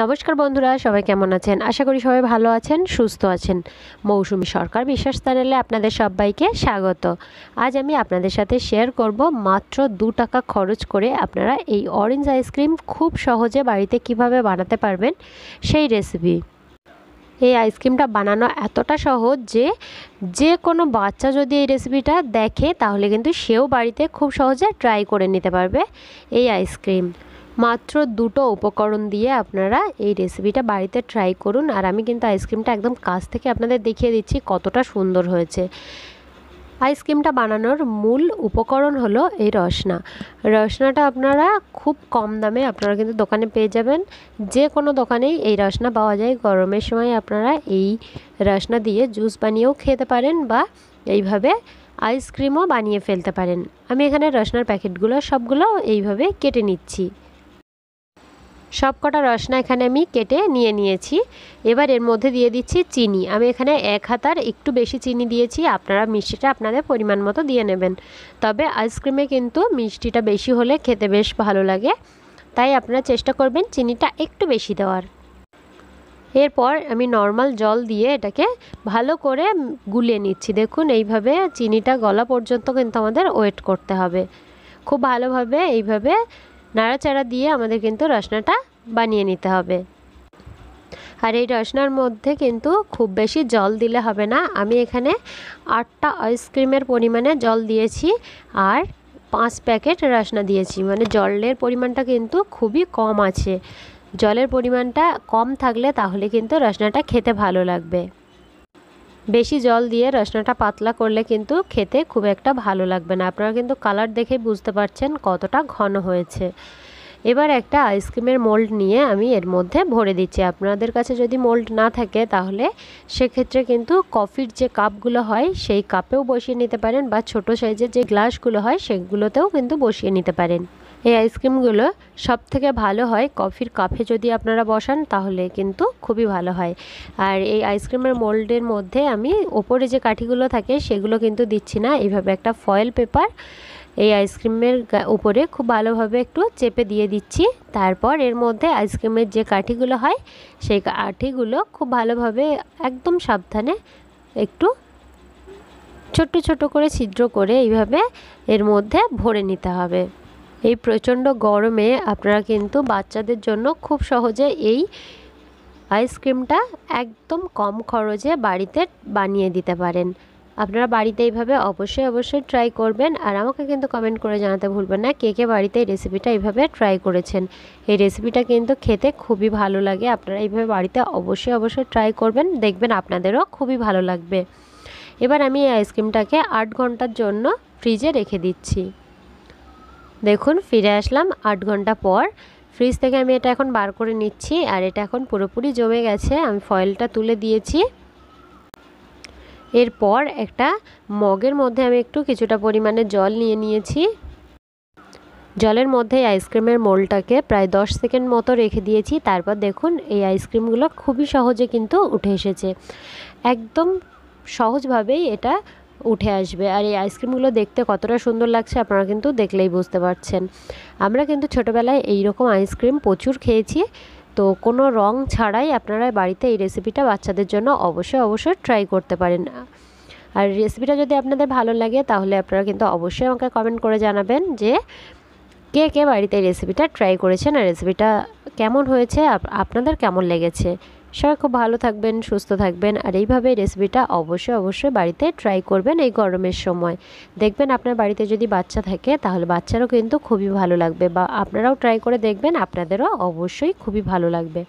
নমস্কার বন্ধুরা সবাই কেমন আছেন আশা করি সবাই ভালো আছেন সুস্থ আছেন মৌসুমি সরকার বিশ্বাস চ্যানেলে আপনাদের সবাইকে স্বাগত আজ আমি আপনাদের সাথে শেয়ার করব মাত্র দু টাকা খরচ করে আপনারা এই অরেঞ্জ আইসক্রিম খুব সহজে বাড়িতে কিভাবে বানাতে পারবেন সেই রেসিপি এই আইসক্রিমটা বানানো এতটা সহজ যে যে কোনো বাচ্চা যদি এই রেসিপিটা দেখে তাহলে কিন্তু সেও বাড়িতে খুব সহজে ট্রাই করে নিতে পারবে এই আইসক্রিম মাত্র দুটো উপকরণ দিয়ে আপনারা এই রেসিপিটা বাড়িতে ট্রাই করুন আর আমি কিন্তু আইসক্রিমটা একদম কাছ থেকে আপনাদের দেখিয়ে দিচ্ছি কতটা সুন্দর হয়েছে আইসক্রিমটা বানানোর মূল উপকরণ হলো এই রসনা রসনাটা আপনারা খুব কম দামে আপনারা কিন্তু দোকানে পেয়ে যাবেন যে কোনো দোকানেই এই রসনা পাওয়া যায় গরমের সময় আপনারা এই রসনা দিয়ে জুস বানিয়েও খেতে পারেন বা এইভাবে আইসক্রিমও বানিয়ে ফেলতে পারেন আমি এখানে রসনার প্যাকেটগুলো সবগুলো এইভাবে কেটে নিচ্ছি সব কটা রসনা এখানে আমি কেটে নিয়ে নিয়েছি এবার এর মধ্যে দিয়ে দিচ্ছি চিনি আমি এখানে এক হাতার একটু বেশি চিনি দিয়েছি আপনারা মিষ্টিটা আপনাদের পরিমাণ মতো দিয়ে নেবেন তবে আইসক্রিমে কিন্তু মিষ্টিটা বেশি হলে খেতে বেশ ভালো লাগে তাই আপনারা চেষ্টা করবেন চিনিটা একটু বেশি দেওয়ার এরপর আমি নর্মাল জল দিয়ে এটাকে ভালো করে গুলিয়ে নিচ্ছি দেখুন এইভাবে চিনিটা গলা পর্যন্ত কিন্তু আমাদের ওয়েট করতে হবে খুব ভালোভাবে এইভাবে নাড়াচাড়া দিয়ে আমাদের কিন্তু রসনাটা বানিয়ে নিতে হবে আর এই রসনার মধ্যে কিন্তু খুব বেশি জল দিলে হবে না আমি এখানে আটটা আইসক্রিমের পরিমাণে জল দিয়েছি আর পাঁচ প্যাকেট রসনা দিয়েছি মানে জলের পরিমাণটা কিন্তু খুবই কম আছে জলের পরিমাণটা কম থাকলে তাহলে কিন্তু রসনাটা খেতে ভালো লাগবে বেশি জল দিয়ে রসনাটা পাতলা করলে কিন্তু খেতে খুব একটা ভালো লাগবে না আপনারা কিন্তু কালার দেখে বুঝতে পারছেন কতটা ঘন হয়েছে এবার একটা আইসক্রিমের মোল্ড নিয়ে আমি এর মধ্যে ভরে দিচ্ছি আপনাদের কাছে যদি মোল্ড না থাকে তাহলে সেক্ষেত্রে কিন্তু কফির যে কাপগুলো হয় সেই কাপেও বসিয়ে নিতে পারেন বা ছোট সাইজের যে গ্লাসগুলো হয় সেগুলোতেও কিন্তু বসিয়ে নিতে পারেন এই আইসক্রিমগুলো সব থেকে ভালো হয় কফির কাফে যদি আপনারা বসান তাহলে কিন্তু খুবই ভালো হয় আর এই আইসক্রিমের মোল্ডের মধ্যে আমি ওপরে যে কাঠিগুলো থাকে সেগুলো কিন্তু দিচ্ছি না এইভাবে একটা ফয়েল পেপার এই আইসক্রিমের উপরে খুব ভালোভাবে একটু চেপে দিয়ে দিচ্ছি তারপর এর মধ্যে আইসক্রিমের যে কাঠিগুলো হয় সেই কাঠিগুলো খুব ভালোভাবে একদম সাবধানে একটু ছোট্ট ছোট করে ছিদ্র করে এইভাবে এর মধ্যে ভরে নিতে হবে এই প্রচণ্ড গরমে আপনারা কিন্তু বাচ্চাদের জন্য খুব সহজে এই আইসক্রিমটা একদম কম খরচে বাড়িতে বানিয়ে দিতে পারেন আপনারা বাড়িতে এইভাবে অবশ্যই অবশ্যই ট্রাই করবেন আর আমাকে কিন্তু কমেন্ট করে জানাতে ভুলবেন না কে কে বাড়িতে এই রেসিপিটা এইভাবে ট্রাই করেছেন এই রেসিপিটা কিন্তু খেতে খুবই ভালো লাগে আপনারা এইভাবে বাড়িতে অবশ্যই অবশ্যই ট্রাই করবেন দেখবেন আপনাদেরও খুবই ভালো লাগবে এবার আমি এই আইসক্রিমটাকে আট ঘন্টার জন্য ফ্রিজে রেখে দিচ্ছি দেখুন ফিরে আসলাম আট ঘন্টা পর ফ্রিজ থেকে আমি এটা এখন বার করে নিচ্ছি আর এটা এখন পুরোপুরি জমে গেছে আমি ফয়েলটা তুলে দিয়েছি এরপর একটা মগের মধ্যে আমি একটু কিছুটা পরিমাণে জল নিয়ে নিয়েছি জলের মধ্যে আইসক্রিমের মোলটাকে প্রায় দশ সেকেন্ড মতো রেখে দিয়েছি তারপর দেখুন এই আইসক্রিমগুলো খুবই সহজে কিন্তু উঠে এসেছে একদম সহজভাবেই এটা উঠে আসবে আর এই আইসক্রিমগুলো দেখতে কতটা সুন্দর লাগছে আপনারা কিন্তু দেখলেই বুঝতে পারছেন আমরা কিন্তু ছোটোবেলায় এইরকম আইসক্রিম প্রচুর খেয়েছি তো কোনো রং ছাড়াই আপনারা বাড়িতে এই রেসিপিটা বাচ্চাদের জন্য অবশ্যই অবশ্যই ট্রাই করতে পারেন আর রেসিপিটা যদি আপনাদের ভালো লাগে তাহলে আপনারা কিন্তু অবশ্যই আমাকে কমেন্ট করে জানাবেন যে কে কে বাড়িতে এই রেসিপিটা ট্রাই করেছেন আর রেসিপিটা কেমন হয়েছে আপনাদের কেমন লেগেছে সবাই খুব ভালো থাকবেন সুস্থ থাকবেন আর এইভাবে রেসিপিটা অবশ্যই অবশ্যই বাড়িতে ট্রাই করবেন এই গরমের সময় দেখবেন আপনার বাড়িতে যদি বাচ্চা থাকে তাহলে বাচ্চারও কিন্তু খুবই ভালো লাগবে বা আপনারাও ট্রাই করে দেখবেন আপনাদেরও অবশ্যই খুবই ভালো লাগবে